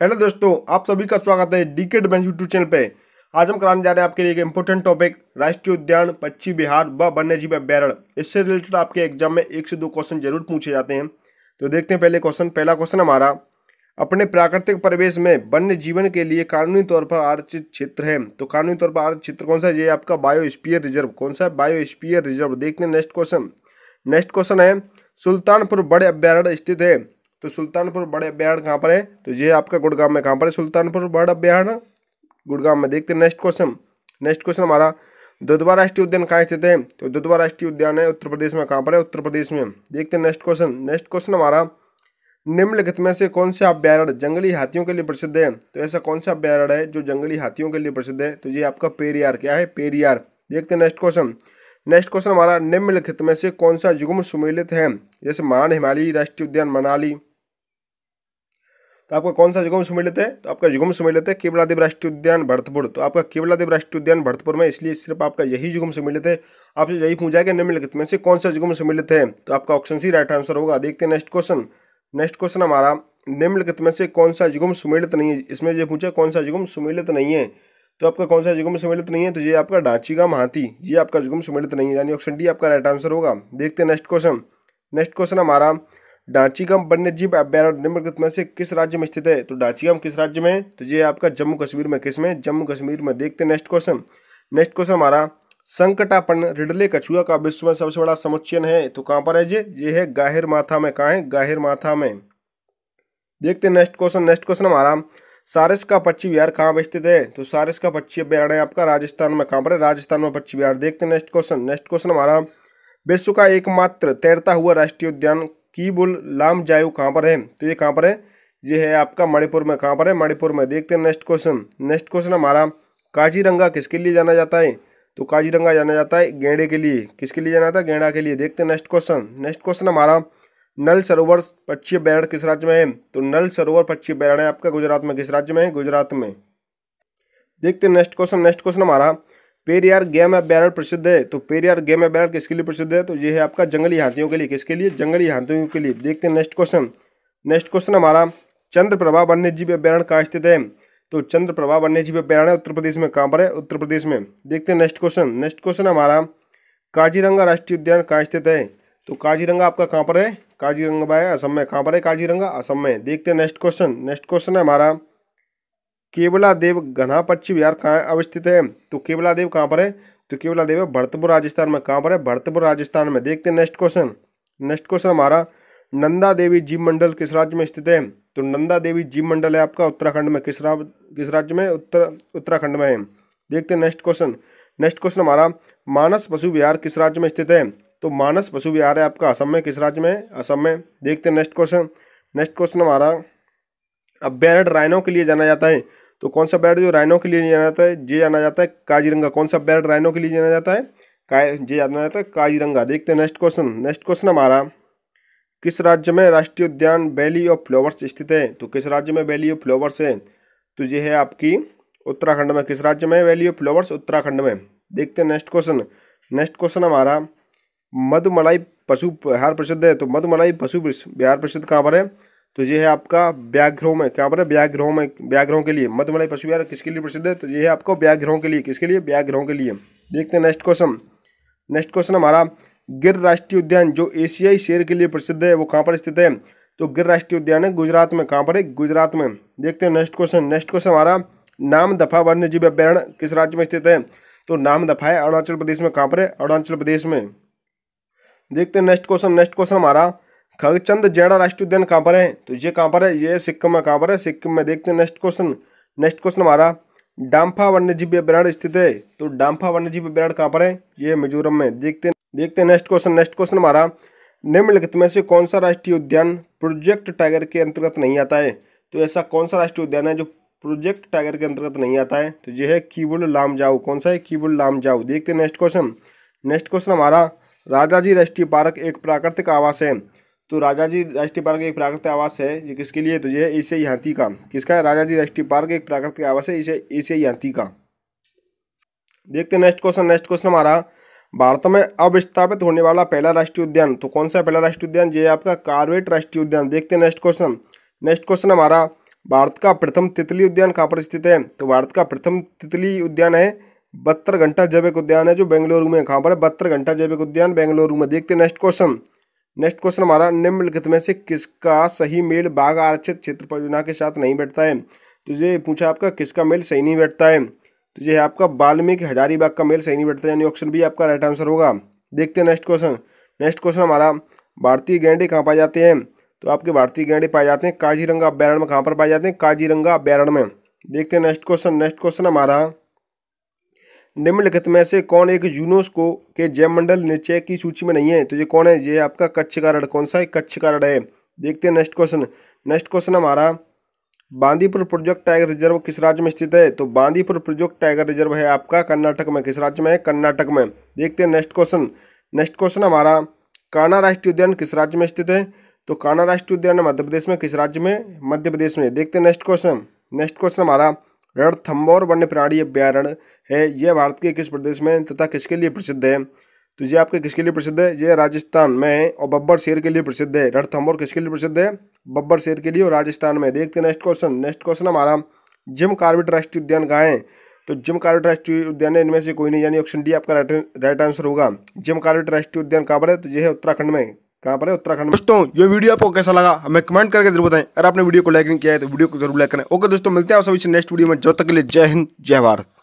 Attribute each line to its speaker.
Speaker 1: hello दोस्तों आप सभी का स्वागत है डीकेट बेंच यूट्यूब चैनल पे आज हम कराने जा रहे हैं आपके लिए एक इम्पोर्टेंट टॉपिक राष्ट्रीय उद्यान पक्षी बिहार व वन्य जीव अभ्यारण इससे रिलेटेड आपके एग्जाम में एक से दो क्वेश्चन जरूर पूछे जाते हैं तो देखते हैं पहले क्वेश्चन पहला क्वेश्चन हमारा अपने प्राकृतिक परिवेश में वन्य जीवन के लिए कानूनी तौर पर आरक्षित क्षेत्र है तो कानूनी तौर पर आरक्षित क्षेत्र कौन सा है ये आपका बायोस्पियर रिजर्व कौन सा है बायोस्पियर रिजर्व देखते हैं नेक्स्ट क्वेश्चन नेक्स्ट क्वेश्चन है सुल्तानपुर बड़े अभ्यारण्य स्थित है तो सुल्तानपुर बड़े अभ्यारण कहाँ पर है तो ये आपका गुड़गांव में कहाँ पर है सुल्तानपुर बड़ा अभ्यारण गुड़गांव में देखते हैं नेक्स्ट क्वेश्चन नेक्स्ट क्वेश्चन हमारा दुधवा राष्ट्रीय उद्यान कहाँ स्थित है तो दुधवा राष्ट्रीय उद्यान है उत्तर प्रदेश में कहाँ पर है उत्तर प्रदेश में देखते हैं नेक्स्ट क्वेश्चन नेक्स्ट क्वेश्चन हमारा निम्नलिखित में से कौन सा अभ्यारण जंगली हाथियों के लिए प्रसिद्ध है तो ऐसा कौन सा अभ्यारण है जो जंगली हाथियों के लिए प्रसिद्ध है तो ये आपका पेरियार क्या है पेरियार देखते हैं नेक्स्ट क्वेश्चन नेक्स्ट क्वेश्चन हमारा निम्नलिखित में से कौन सा युग्म सुमेलित है जैसे महान हिमालयी राष्ट्रीय उद्यान मनाली तो आपका कौन सा जुगम समेट लेते हैं तो आपका जुगम समेट लेते हैं केवलादेव राष्ट्रीय उद्यान भरतपुर तो आपका केवलादेव राष्ट्रीय उद्यान भरतपुर में इसलिए सिर्फ आपका यही जुगम समेट लेते हैं आपसे यही पूछा कि निम्नलिखित में से कौन सा जुगम सम्मिलित लेते हैं तो आपका ऑप्शन सी राइट आंसर होगा देखते हैं नेक्स्ट क्वेश्चन नेक्स्ट क्वेश्चन हमारा निम्नलिखित में से कौन सा जुगम सुमेलित नहीं है इसमें ये पूछा कौन सा जुगम सुमिलित नहीं है तो आपका कौन सा जुगम सम्मिलित नहीं है तो ये आपका ढांची का महाती ये आपका जुगम सुमेलित नहीं है यानी ऑप्शन डी आपका राइट आंसर होगा देखते हैं नेक्स्ट क्वेश्चन नेक्स्ट क्वेश्चन हमारा डांचीगाम वन्य जीव अभ्यारण्य निम्नलिखित में से किस राज्य में स्थित है तो डांचीगाम किस राज्य में तो ये आपका जम्मू कश्मीर में किस में जम्मू कश्मीर में देखते हैं नेक्स्ट क्वेश्चन नेक्स्ट क्वेश्चन हमारा संकटापन रिडले कछुआ का विश्व में सबसे बड़ा समुच्चयन है तो कहाँ पर है ये ये है गाहिर माथा में कहाँ है गाहिर माथा में देखते हैं नेक्स्ट क्वेश्चन नेक्स्ट क्वेश्चन हमारा सारस का पक्षी विहार कहाँ पर स्थित है तो सारस का पक्षी है आपका राजस्थान में कहाँ पर है राजस्थान में पक्षी विहार देखते हैं नेक्स्ट क्वेश्चन नेक्स्ट क्वेश्चन हमारा विश्व का एकमात्र तैरता हुआ राष्ट्रीय उद्यान बोल लाम जायु कहाँ पर है तो ये कहाँ पर है ये है आपका मणिपुर में कहाँ पर है मणिपुर में देखते हैं नेक्स्ट क्वेश्चन नेक्स्ट क्वेश्चन हमारा काजीरंगा किसके लिए जाना जाता है तो काजीरंगा जाना जाता है गेंडे के लिए किसके लिए जाना जाता है गेंडा के लिए देखते हैं नेक्स्ट क्वेश्चन नेक्स्ट क्वेश्चन हमारा नल सरोवर पक्षी बैरण किस राज्य में है तो नल सरोवर पक्षी है आपका गुजरात में किस राज्य में है गुजरात में देखते हैं नेक्स्ट क्वेश्चन नेक्स्ट क्वेश्चन हमारा पेरियार गेम ऑफ बैरल प्रसिद्ध है तो पेरियार गेम ऑफ बैरल किसके लिए प्रसिद्ध है तो ये है आपका जंगली हाथियों के लिए किसके लिए जंगली हाथियों के लिए देखते हैं नेक्स्ट क्वेश्चन नेक्स्ट क्वेश्चन हमारा प्रभा वन्य जीव अभ्यारण कहाँ स्थित है तो चंद्र प्रभा वन्य जीव अभ्यारण उत्तर प्रदेश में कहाँ पर है उत्तर प्रदेश में देखते हैं नेक्स्ट क्वेश्चन नेक्स्ट क्वेश्चन हमारा काजीरंगा राष्ट्रीय उद्यान कहाँ स्थित है तो काजीरंगा आपका कहाँ पर है काजीरंगा है असम में कहाँ पर है काजीरंगा असम में देखते हैं नेक्स्ट क्वेश्चन नेक्स्ट क्वेश्चन है हमारा केवला देव घना पक्षी विहार कहाँ अवस्थित है तो केवला देव कहाँ पर है तो केवला है भरतपुर राजस्थान में कहाँ पर है भरतपुर राजस्थान में देखते हैं नेक्स्ट क्वेश्चन नेक्स्ट क्वेश्चन हमारा नंदा देवी जीव मंडल किस राज्य में स्थित है तो नंदा देवी जीव मंडल है आपका उत्तराखंड में किस राज किस राज्य में उत्तर उत्तराखंड में है देखते हैं नेक्स्ट क्वेश्चन नेक्स्ट क्वेश्चन हमारा मानस पशु विहार किस राज्य में स्थित है तो मानस पशु विहार है आपका असम में किस राज्य में असम में देखते हैं नेक्स्ट क्वेश्चन नेक्स्ट क्वेश्चन हमारा अब बैरड राइनो के लिए जाना जाता है तो कौन सा बैरड जो राइनो के लिए जाना जाता है जे जाना जाता है काजीरंगा कौन सा बैरड राइनो के लिए जाना जाता है का जे जाना जाता है काजीरंगा देखते हैं नेक्स्ट क्वेश्चन नेक्स्ट क्वेश्चन हमारा किस राज्य में राष्ट्रीय उद्यान वैली ऑफ फ्लावर्स स्थित है तो किस राज्य में वैली ऑफ फ्लावर्स है तो ये है आपकी उत्तराखंड में किस राज्य में वैली ऑफ फ्लावर्स उत्तराखंड में देखते हैं नेक्स्ट क्वेश्चन नेक्स्ट क्वेश्चन हमारा मधुमलाई पशु बिहार प्रसिद्ध है तो मधुमलाई पशु बिहार प्रसिद्ध कहाँ पर है तो ये है आपका व्याघ्रों में क्या बोल रहे व्याघ्रों में व्याघ्रों के लिए मधुमलय पशु यार किसके लिए प्रसिद्ध है तो ये है आपको व्याघ्रों के लिए किसके लिए व्याघ्रों के लिए देखते हैं नेक्स्ट क्वेश्चन नेक्स्ट क्वेश्चन हमारा गिर राष्ट्रीय उद्यान जो एशियाई शेर के लिए प्रसिद्ध है वो कहाँ पर स्थित है तो गिर राष्ट्रीय उद्यान है गुजरात में कहाँ पर है गुजरात में देखते हैं नेक्स्ट क्वेश्चन नेक्स्ट क्वेश्चन हमारा नाम दफा वन्य जीव अभ्यारण किस राज्य में स्थित है तो नाम दफा है अरुणाचल प्रदेश में कहाँ पर है अरुणाचल प्रदेश में देखते हैं नेक्स्ट क्वेश्चन नेक्स्ट क्वेश्चन हमारा खगचंद जेड़ा राष्ट्रीय उद्यान कहाँ पर है तो ये कहाँ पर है ये सिक्किम में कहाँ पर है सिक्किम में देखते हैं नेक्स्ट क्वेश्चन नेक्स्ट क्वेश्चन हमारा डाम्फा वन्यजीव अभ्यारण्य स्थित है तो डाम्फा वन्यजीव अभ्यारण्य कहाँ पर है ये मिजोरम में देखते देखते हैं नेक्स्ट क्वेश्चन नेक्स्ट क्वेश्चन हमारा निम्नलिखित में से कौन सा राष्ट्रीय उद्यान प्रोजेक्ट टाइगर के अंतर्गत नहीं आता है तो ऐसा कौन सा राष्ट्रीय उद्यान है जो प्रोजेक्ट टाइगर के अंतर्गत नहीं आता है तो यह है कीबुल जाऊ कौन सा है कीबुल जाऊ देखते हैं नेक्स्ट क्वेश्चन नेक्स्ट क्वेश्चन हमारा राजा जी राष्ट्रीय पार्क एक प्राकृतिक आवास है तो राजा जी राष्ट्रीय पार्क एक प्राकृतिक आवास है ये किसके लिए तो ये इसे हाथी का किसका है राजा जी राष्ट्रीय पार्क एक प्राकृतिक आवास है इसे हाथी का देखते नेक्स्ट क्वेश्चन नेक्स्ट क्वेश्चन हमारा भारत में अब स्थापित होने वाला पहला राष्ट्रीय उद्यान तो कौन सा पहला राष्ट्रीय उद्यान ये आपका कार्बेट राष्ट्रीय उद्यान देखते हैं नेक्स्ट क्वेश्चन नेक्स्ट क्वेश्चन हमारा भारत का प्रथम तितली उद्यान कहाँ पर स्थित है तो भारत का प्रथम तितली उद्यान है बहत्तर घंटा जैविक उद्यान है जो बेंगलुरु में कहाँ पर है बहत्तर घंटा जैविक उद्यान बेंगलुरु में देखते नेक्स्ट क्वेश्चन नेक्स्ट क्वेश्चन हमारा निम्नलिखित में से किसका सही मेल बाघ आरक्षित क्षेत्र परियोजना के साथ नहीं बैठता है तो ये पूछा आपका किसका मेल सही नहीं बैठता है तो ये है आपका बाल्मीकि हजारीबाग का मेल सही नहीं बैठता यानी ऑप्शन बी आपका राइट आंसर होगा देखते हैं नेक्स्ट क्वेश्चन नेक्स्ट क्वेश्चन हमारा भारतीय गैंडे कहाँ पाए जाते हैं तो आपके भारतीय गैंडे पाए जाते हैं काजीरंगा अभ्यारण्य में कहाँ पर पाए जाते हैं काजीरंगा अभ्यारण्य में देखते हैं नेक्स्ट क्वेश्चन नेक्स्ट क्वेश्चन हमारा निम्नलिखित में से कौन एक यूनेस्को के जयमंडल नीचे की सूची में नहीं है तो ये कौन है ये आपका कच्छ कारण कौन सा है कच्छ कारण है देखते हैं नेक्स्ट क्वेश्चन नेक्स्ट क्वेश्चन हमारा बांदीपुर प्रोजेक्ट टाइगर रिजर्व किस राज्य में स्थित है तो बांदीपुर प्रोजेक्ट टाइगर रिजर्व है आपका कर्नाटक में किस राज्य में है कर्नाटक में देखते हैं नेक्स्ट क्वेश्चन नेक्स्ट क्वेश्चन हमारा कान्हा राष्ट्रीय उद्यान किस राज्य में स्थित है तो कान्हा राष्ट्रीय उद्यान मध्य प्रदेश में किस राज्य में मध्य प्रदेश में देखते हैं नेक्स्ट क्वेश्चन नेक्स्ट क्वेश्चन हमारा रणथम्बोर वन्य प्राणी अभ्यारण्य है यह भारत के किस प्रदेश में तथा किसके लिए प्रसिद्ध है तो ये आपके किसके लिए प्रसिद्ध है ये राजस्थान में है और बब्बर शेर के लिए प्रसिद्ध है रणथम्बोर किसके लिए प्रसिद्ध है बब्बर शेर के लिए और राजस्थान में देखते हैं नेक्स्ट क्वेश्चन नेक्स्ट क्वेश्चन हमारा जिम कार्बेट राष्ट्रीय उद्यान कहाँ है तो जिम कार्बेट राष्ट्रीय उद्यान इनमें से कोई नहीं यानी ऑप्शन डी आपका राइट आंसर होगा जिम कार्बेट राष्ट्रीय उद्यान कहाँ पर है तो यह है उत्तराखंड में कहाँ पर है उत्तराखंड दोस्तों ये वीडियो आपको कैसा लगा हमें कमेंट करके जरूर बताएं अगर आपने वीडियो को लाइक नहीं किया है तो वीडियो को जरूर लाइक करें ओके दोस्तों मिलते हैं आप सभी से नेक्स्ट वीडियो में जब तक के लिए जय हिंद जय भारत